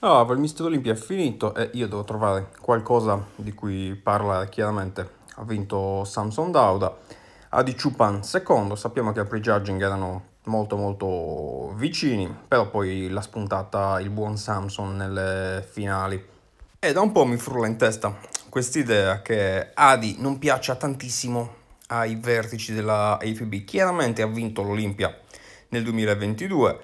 Allora, ah, il Mister Olimpia è finito e io devo trovare qualcosa di cui parlare chiaramente. Ha vinto Samson Dauda, Adi Chupan secondo, sappiamo che al pre-judging erano molto molto vicini, però poi l'ha spuntata il buon Samson nelle finali. E da un po' mi frulla in testa quest'idea che Adi non piaccia tantissimo ai vertici della AFB. Chiaramente ha vinto l'Olimpia nel 2022,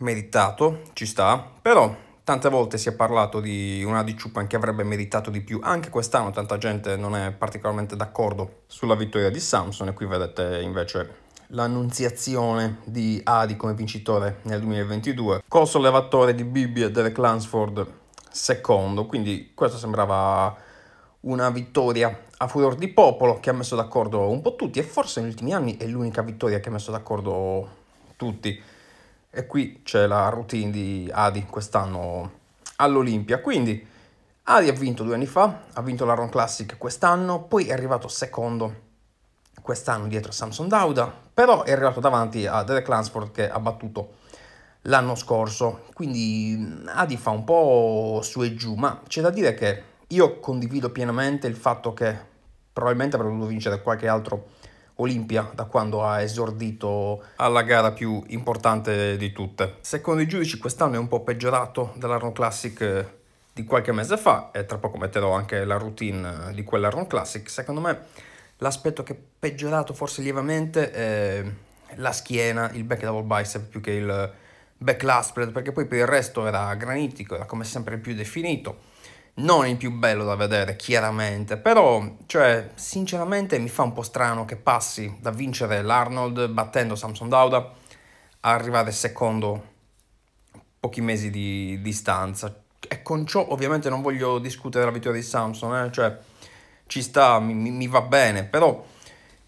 meritato, ci sta, però Tante volte si è parlato di una di Ciupan che avrebbe meritato di più, anche quest'anno tanta gente non è particolarmente d'accordo sulla vittoria di Samson e qui vedete invece l'annunziazione di Adi come vincitore nel 2022 col sollevatore di Bibi e Derek Lansford secondo, quindi questa sembrava una vittoria a furor di popolo che ha messo d'accordo un po' tutti e forse negli ultimi anni è l'unica vittoria che ha messo d'accordo tutti. E qui c'è la routine di Adi quest'anno all'Olimpia. Quindi Adi ha vinto due anni fa, ha vinto la Ron Classic quest'anno, poi è arrivato secondo quest'anno dietro a Samson Dauda, però è arrivato davanti a Derek Lansford che ha battuto l'anno scorso. Quindi Adi fa un po' su e giù, ma c'è da dire che io condivido pienamente il fatto che probabilmente avrebbe dovuto vincere qualche altro Olimpia da quando ha esordito alla gara più importante di tutte. Secondo i giudici quest'anno è un po' peggiorato dall'Arno Classic eh, di qualche mese fa e tra poco metterò anche la routine eh, di quell'Arnold Classic. Secondo me l'aspetto che è peggiorato forse lievemente è la schiena, il back double bicep più che il back last spread perché poi per il resto era granitico, era come sempre più definito non il più bello da vedere, chiaramente, però, cioè, sinceramente mi fa un po' strano che passi da vincere l'Arnold battendo Samson Dauda a arrivare secondo pochi mesi di distanza. E con ciò ovviamente non voglio discutere la vittoria di Samson, eh? cioè ci sta, mi, mi va bene, però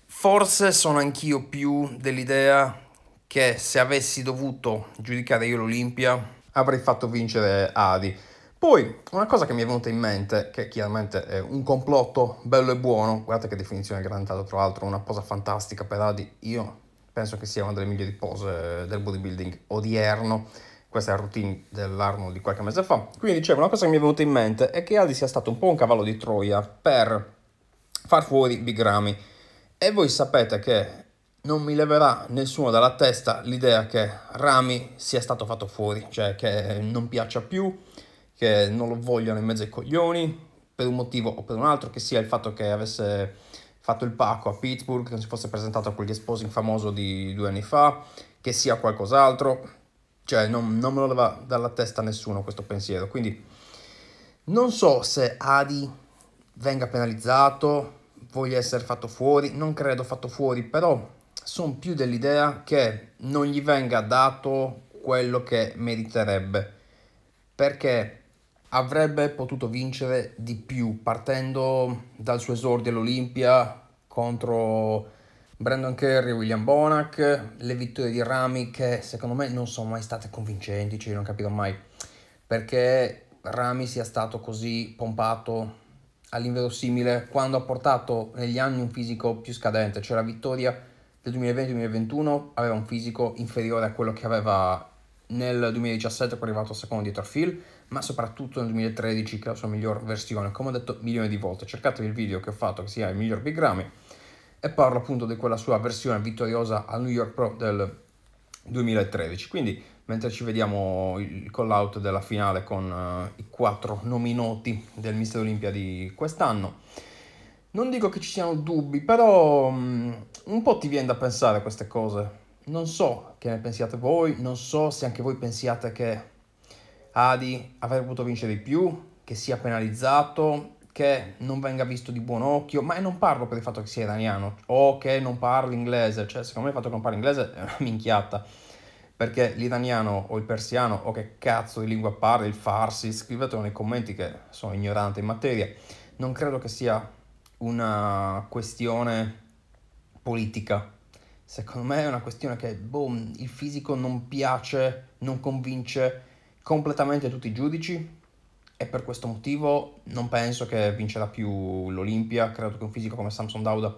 forse sono anch'io più dell'idea che se avessi dovuto giudicare io l'Olimpia avrei fatto vincere Adi poi, una cosa che mi è venuta in mente, che chiaramente è un complotto bello e buono, guardate che definizione granata tra l'altro, una posa fantastica per Adi, io penso che sia una delle migliori pose eh, del bodybuilding odierno, questa è la routine dell'Arnold di qualche mese fa. Quindi dicevo, una cosa che mi è venuta in mente è che Adi sia stato un po' un cavallo di Troia per far fuori Big Ramy, e voi sapete che non mi leverà nessuno dalla testa l'idea che Rami sia stato fatto fuori, cioè che non piaccia più, che non lo vogliono in mezzo ai coglioni per un motivo o per un altro, che sia il fatto che avesse fatto il pacco a Pittsburgh, non si fosse presentato a quegli esposi famoso di due anni fa, che sia qualcos'altro, cioè non, non me lo leva dalla testa nessuno questo pensiero, quindi non so se Adi venga penalizzato, voglia essere fatto fuori, non credo fatto fuori, però sono più dell'idea che non gli venga dato quello che meriterebbe, perché avrebbe potuto vincere di più partendo dal suo esordio all'Olimpia contro Brandon Curry e William Bonac, le vittorie di Rami che secondo me non sono mai state convincenti, cioè non capito mai perché Rami sia stato così pompato all'inverosimile quando ha portato negli anni un fisico più scadente, cioè la vittoria del 2020-2021 aveva un fisico inferiore a quello che aveva nel 2017 è arrivato secondo dietro a Phil, ma soprattutto nel 2013 che è la sua miglior versione, come ho detto milioni di volte, cercatevi il video che ho fatto che sia il miglior Big Grammy e parlo appunto di quella sua versione vittoriosa al New York Pro del 2013. Quindi mentre ci vediamo il call out della finale con uh, i quattro nominati del Mister Olimpia di quest'anno, non dico che ci siano dubbi, però um, un po' ti viene da pensare queste cose non so che ne pensiate voi, non so se anche voi pensiate che Adi avrebbe potuto vincere di più, che sia penalizzato, che non venga visto di buon occhio, ma non parlo per il fatto che sia iraniano o che non parli inglese, cioè secondo me il fatto che non parli inglese è una minchiata, perché l'iraniano o il persiano o che cazzo di lingua parli, il farsi, scrivetelo nei commenti che sono ignorante in materia, non credo che sia una questione politica secondo me è una questione che, boh, il fisico non piace, non convince completamente tutti i giudici e per questo motivo non penso che vincerà più l'Olimpia, credo che un fisico come Samson Dauda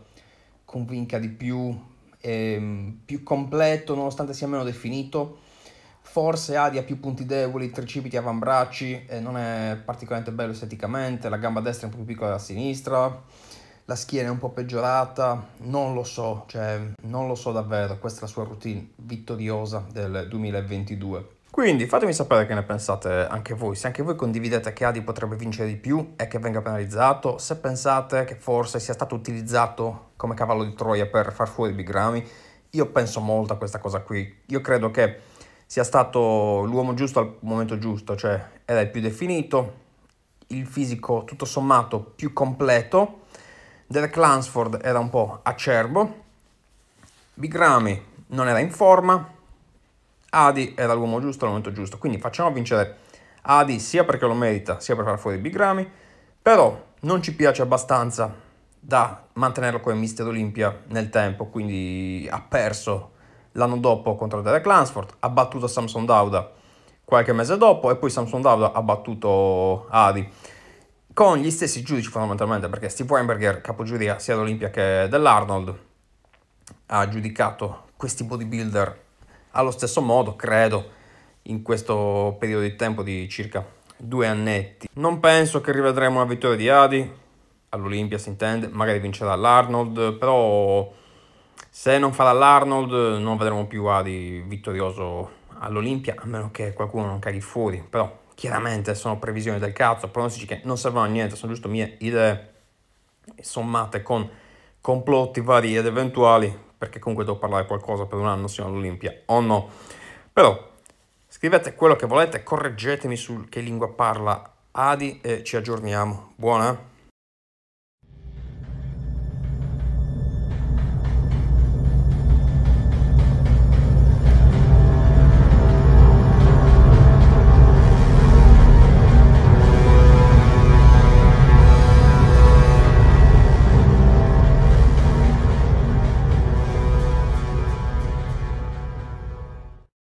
convinca di più, è ehm, più completo nonostante sia meno definito, forse Adi ha più punti deboli, tricipiti, avambracci, e non è particolarmente bello esteticamente, la gamba destra è un po' più piccola della sinistra, la schiena è un po' peggiorata, non lo so, cioè non lo so davvero, questa è la sua routine vittoriosa del 2022. Quindi fatemi sapere che ne pensate anche voi, se anche voi condividete che Adi potrebbe vincere di più e che venga penalizzato, se pensate che forse sia stato utilizzato come cavallo di Troia per far fuori i Bigrami, io penso molto a questa cosa qui, io credo che sia stato l'uomo giusto al momento giusto, cioè era il più definito, il fisico tutto sommato più completo, Derek Lansford era un po' acerbo, Big Ramy non era in forma, Adi era l'uomo giusto al momento giusto, quindi facciamo vincere Adi sia perché lo merita, sia per far fuori Big Ramy, però non ci piace abbastanza da mantenerlo come Mister Olimpia nel tempo, quindi ha perso l'anno dopo contro Derek Lansford, ha battuto Samson Dauda qualche mese dopo e poi Samson Dauda ha battuto Adi con gli stessi giudici fondamentalmente, perché Steve Weinberger, capogiuria sia dell'Olimpia che dell'Arnold, ha giudicato questi bodybuilder allo stesso modo, credo, in questo periodo di tempo di circa due annetti. Non penso che rivedremo una vittoria di Adi, all'Olimpia si intende, magari vincerà l'Arnold, però se non farà l'Arnold non vedremo più Adi vittorioso all'Olimpia, a meno che qualcuno non caghi fuori, però Chiaramente sono previsioni del cazzo, pronostici che non servono a niente, sono giusto mie idee sommate con complotti vari ed eventuali, perché comunque devo parlare qualcosa per un anno sino all'Olimpia o no. Però scrivete quello che volete, correggetemi su che lingua parla Adi e ci aggiorniamo. Buona?